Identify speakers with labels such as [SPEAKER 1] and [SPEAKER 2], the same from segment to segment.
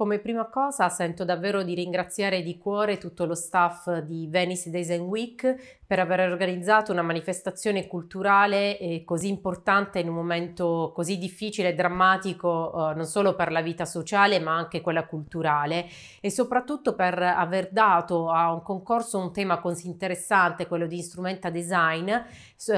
[SPEAKER 1] Come prima cosa sento davvero di ringraziare di cuore tutto lo staff di Venice Days and Week per aver organizzato una manifestazione culturale eh, così importante in un momento così difficile e drammatico eh, non solo per la vita sociale ma anche quella culturale e soprattutto per aver dato a un concorso un tema così interessante, quello di Instrumenta Design eh,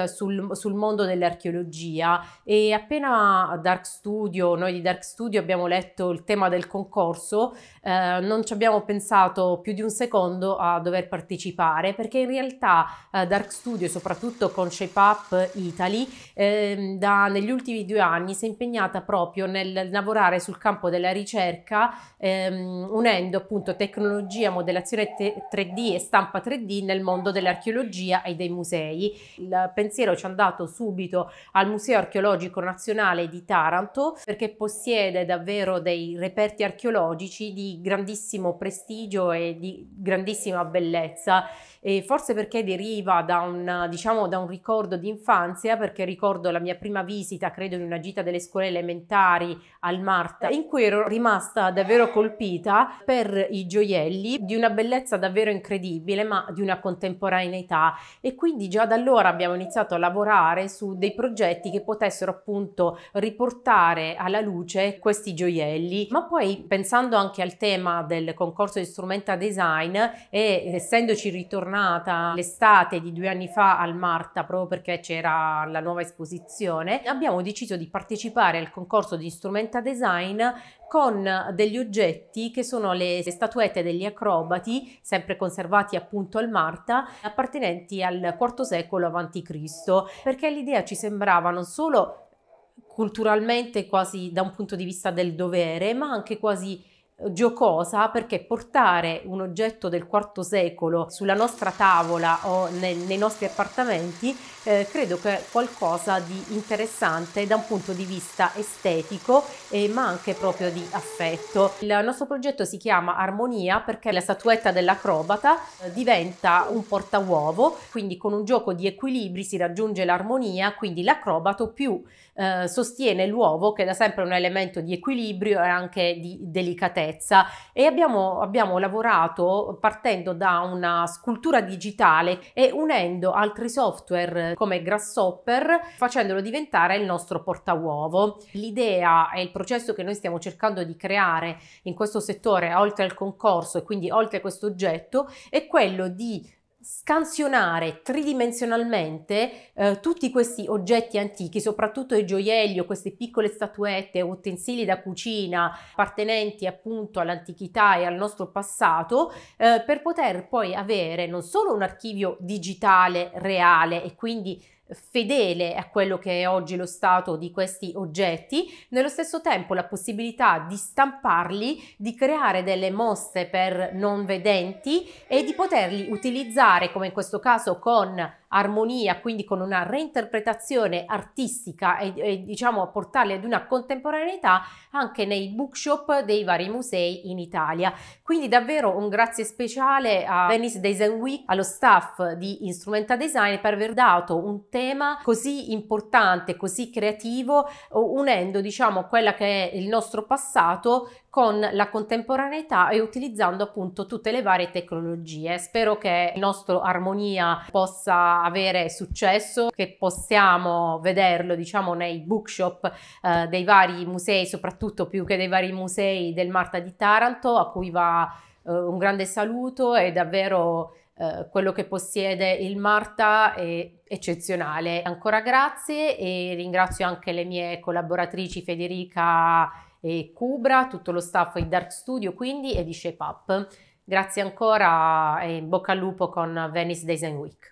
[SPEAKER 1] sul, sul mondo dell'archeologia e appena Dark Studio, noi di Dark Studio abbiamo letto il tema del concorso, eh, non ci abbiamo pensato più di un secondo a dover partecipare perché in realtà eh, Dark Studio, soprattutto con Shape Up Italy, eh, da, negli ultimi due anni si è impegnata proprio nel lavorare sul campo della ricerca, ehm, unendo appunto tecnologia, modellazione te- 3D e stampa 3D nel mondo dell'archeologia e dei musei. Il pensiero ci è andato subito al Museo Archeologico Nazionale di Taranto perché possiede davvero dei reperti archeologici di grandissimo prestigio e di grandissima bellezza e forse perché deriva da un, diciamo, da un ricordo di infanzia, perché ricordo la mia prima visita, credo in una gita delle scuole elementari al Marta, in cui ero rimasta davvero colpita per i gioielli di una bellezza davvero incredibile, ma di una contemporaneità e quindi già da allora abbiamo iniziato a lavorare su dei progetti che potessero appunto riportare alla luce questi gioielli, ma poi pensando anche al tema del concorso di strumenta design e essendoci ritornati tornata l'estate di due anni fa al Marta proprio perché c'era la nuova esposizione, abbiamo deciso di partecipare al concorso di strumenta design con degli oggetti che sono le statuette degli acrobati, sempre conservati appunto al Marta, appartenenti al IV secolo a.C., perché l'idea ci sembrava non solo culturalmente quasi da un punto di vista del dovere, ma anche quasi giocosa perché portare un oggetto del IV secolo sulla nostra tavola o nel, nei nostri appartamenti eh, credo che è qualcosa di interessante da un punto di vista estetico eh, ma anche proprio di affetto. Il nostro progetto si chiama Armonia perché la statuetta dell'acrobata eh, diventa un portauovo, quindi con un gioco di equilibri si raggiunge l'armonia, quindi l'acrobato più eh, sostiene l'uovo che da sempre è un elemento di equilibrio e anche di delicatezza sicurezza e abbiamo, abbiamo lavorato partendo da una scultura digitale e unendo altri software come Grasshopper facendolo diventare il nostro portauovo. L'idea e il processo che noi stiamo cercando di creare in questo settore oltre al concorso e quindi oltre questo oggetto è quello di scansionare tridimensionalmente eh, tutti questi oggetti antichi, soprattutto i gioielli o queste piccole statuette, utensili da cucina appartenenti appunto all'antichità e al nostro passato, eh, per poter poi avere non solo un archivio digitale reale e quindi fedele a quello che è oggi lo stato di questi oggetti, nello stesso tempo la possibilità di stamparli, di creare delle mosse per non vedenti e di poterli utilizzare come in questo caso con armonia, quindi con una reinterpretazione artistica e, e diciamo portarli ad una contemporaneità anche nei bookshop dei vari musei in Italia. Quindi davvero un grazie speciale a Venice Design Week, allo staff di Instrumenta Design per aver dato un tema così importante, così creativo, unendo diciamo quella che è il nostro passato con la contemporaneità e utilizzando appunto tutte le varie tecnologie. Spero che il nostro Armonia possa avere successo, che possiamo vederlo diciamo nei bookshop eh, dei vari musei, soprattutto più che dei vari musei del Marta di Taranto, a cui va eh, un grande saluto e davvero eh, quello che possiede il Marta è eccezionale. Ancora grazie e ringrazio anche le mie collaboratrici Federica e Cubra, tutto lo staff di Dark Studio quindi e di Shape Up. Grazie ancora e in bocca al lupo con Venice Days and Week.